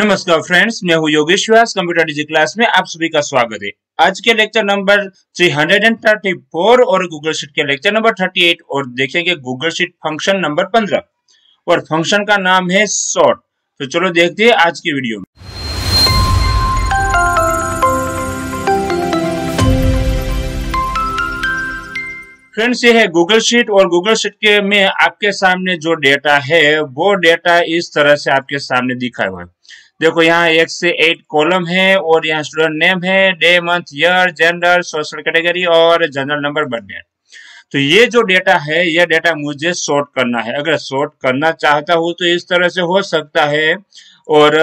नमस्कार फ्रेंड्स मैं हूं Yogesh Vyas computer Digi class में आप सभी का स्वागत है आज के लेक्चर नंबर 334 और गूगल शीट के लेक्चर नंबर 38 और देखेंगे गूगल शीट फंक्शन नंबर 15 और फंक्शन का नाम है शॉर्ट तो चलो देखते हैं आज की वीडियो में फ्रेंड्स ये है गूगल शीट और गूगल शीट के में आपके सामने जो डेटा है वो डेटा इस तरह से आपके सामने दिखा हुआ है देखो यहाँ एक से एट कॉलम है और यहाँ स्टूडेंट नेम है day month year gender social category और जनरल नंबर बर्थ तो ये जो डेटा है यह डेटा मुझे शॉर्ट करना है अगर शॉर्ट करना चाहता हूं तो इस तरह से हो सकता है और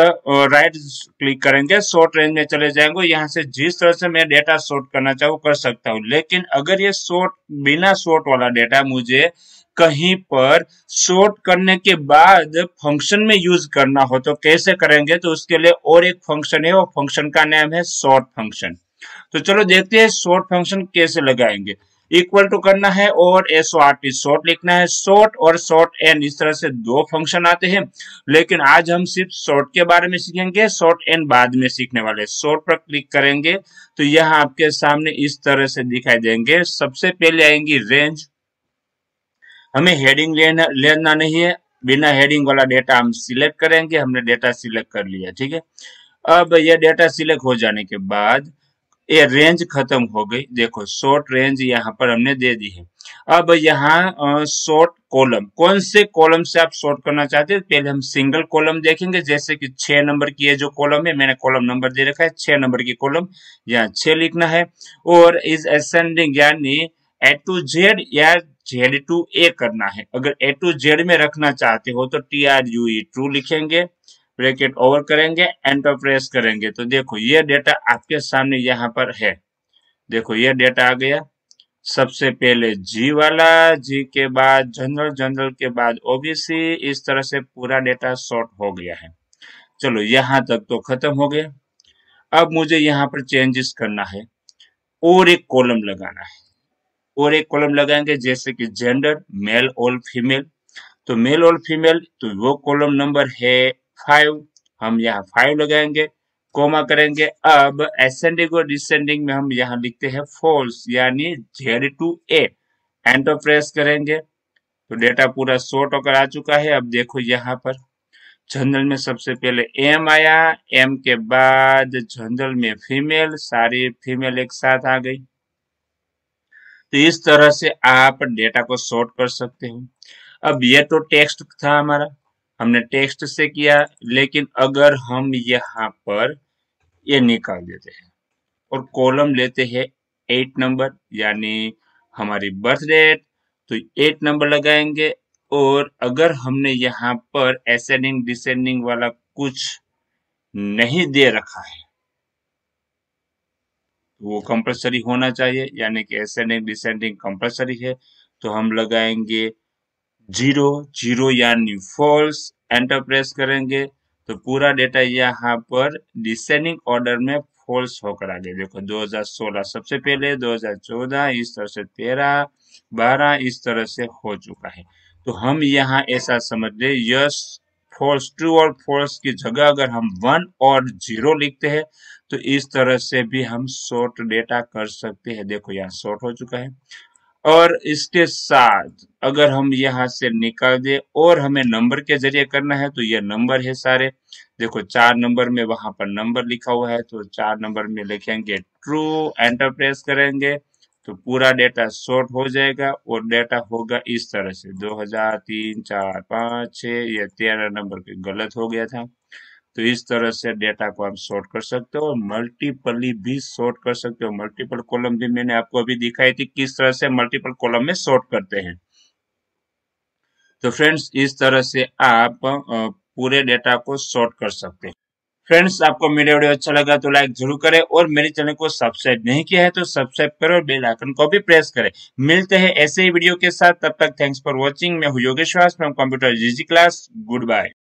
राइट क्लिक करेंगे शॉर्ट रेंज में चले जाएंगे यहाँ से जिस तरह से मैं डेटा शॉर्ट करना चाहूँ कर सकता हूँ लेकिन अगर ये शॉर्ट बिना शॉर्ट वाला डेटा मुझे कहीं पर शॉर्ट करने के बाद फंक्शन में यूज करना हो तो कैसे करेंगे तो उसके लिए और एक फंक्शन है और फंक्शन का नाम है शॉर्ट फंक्शन तो चलो देखते हैं शॉर्ट फंक्शन कैसे लगाएंगे इक्वल टू करना है और S O R T sort लिखना है शॉर्ट और शॉर्ट एन इस तरह से दो फंक्शन आते हैं लेकिन आज हम सिर्फ शॉर्ट के बारे में सीखेंगे शॉर्ट एन बाद में सीखने वाले शॉर्ट पर क्लिक करेंगे तो यह आपके सामने इस तरह से दिखाई देंगे सबसे पहले आएंगी रेंज हमें हेडिंग लेना लेना नहीं है बिना हेडिंग वाला डेटा हम सिलेक्ट करेंगे हमने डेटा सिलेक्ट कर लिया ठीक है अब यह डेटा सिलेक्ट हो जाने के बाद ये रेंज खत्म हो गई देखो शॉर्ट रेंज यहाँ पर हमने दे दी है अब यहाँ शॉर्ट कॉलम कौन से कॉलम से आप शॉर्ट करना चाहते हैं पहले हम सिंगल कॉलम देखेंगे जैसे कि छह नंबर की ये जो कॉलम है मैंने कॉलम नंबर दे रखा है छह नंबर की कॉलम यहाँ छह लिखना है और इज असेंडिंग यानी ए टू जेड या जेड टू ए करना है अगर ए टू जेड में रखना चाहते हो तो टी आर यू ई टू लिखेंगे ब्रैकेट ओवर करेंगे एंटर प्रेस करेंगे तो देखो ये डेटा आपके सामने यहाँ पर है देखो ये डेटा आ गया सबसे पहले जी वाला जी के बाद जनरल जनरल के बाद ओबीसी इस तरह से पूरा डेटा शॉर्ट हो गया है चलो यहाँ तक तो खत्म हो गया अब मुझे यहाँ पर चेंजेस करना है और एक कॉलम लगाना है और एक कॉलम लगाएंगे जैसे कि जेंडर मेल और फीमेल तो मेल और फीमेल तो वो कॉलम नंबर है फाइव हम यहाँ फाइव लगाएंगे कोमा करेंगे अब एसेंडिंग और डिसेंडिंग में हम यहाँ लिखते हैं फोर्स यानी Z to A enter press करेंगे तो डेटा पूरा शॉर्ट होकर आ चुका है अब देखो यहाँ पर जनरल में सबसे पहले एम आया एम के बाद जनरल में फीमेल सारी फीमेल एक साथ आ गई तो इस तरह से आप डेटा को शॉर्ट कर सकते हो अब ये तो टेक्स्ट था हमारा हमने टेक्स्ट से किया लेकिन अगर हम यहाँ पर ये निकाल देते हैं और कॉलम लेते हैं एट नंबर यानी हमारी बर्थ डेट तो एट नंबर लगाएंगे और अगर हमने यहाँ पर एसेंडिंग डिसेंडिंग वाला कुछ नहीं दे रखा है तो वो कंपल्सरी होना चाहिए यानी कि एसेंडिंग डिसेंडिंग कंपलसरी है तो हम लगाएंगे जीरो जीरो यानी फॉल्स एंटर प्रेस करेंगे तो पूरा डेटा यहाँ पर डिसेंडिंग ऑर्डर में फॉल्स होकर आ गया देखो 2016 सबसे पहले 2014 इस तरह से 13 12 इस तरह से हो चुका है तो हम यहाँ ऐसा समझ ले यस फॉल्स ट्रू और फॉल्स की जगह अगर हम वन और जीरो लिखते हैं तो इस तरह से भी हम शॉर्ट डेटा कर सकते हैं देखो यहाँ शॉर्ट हो चुका है और इसके साथ अगर हम यहाँ से निकाल दें और हमें नंबर के जरिए करना है तो ये नंबर है सारे देखो चार नंबर में वहां पर नंबर लिखा हुआ है तो चार नंबर में लिखेंगे ट्रू एंटर प्रेस करेंगे तो पूरा डेटा शॉर्ट हो जाएगा और डेटा होगा इस तरह से दो हजार तीन चार पाँच छह ये तेरह नंबर पे गलत हो गया था तो इस तरह से डेटा को आप शॉर्ट कर सकते हो मल्टीपली भी शॉर्ट कर सकते हो मल्टीपल कॉलम भी मैंने आपको अभी दिखाई थी किस तरह से मल्टीपल कॉलम में शॉर्ट करते हैं तो फ्रेंड्स इस तरह से आप पूरे डेटा को शॉर्ट कर सकते हैं फ्रेंड्स आपको मेरे वीडियो अच्छा लगा तो लाइक जरूर करें और मेरे चैनल को सब्सक्राइब नहीं किया है तो सब्सक्राइब करें और बेल आइकन को भी प्रेस करें मिलते हैं ऐसे ही वीडियो के साथ तब तक थैंक्स फॉर वॉचिंग मैं हूँ Yogesh from computer Digi class good bye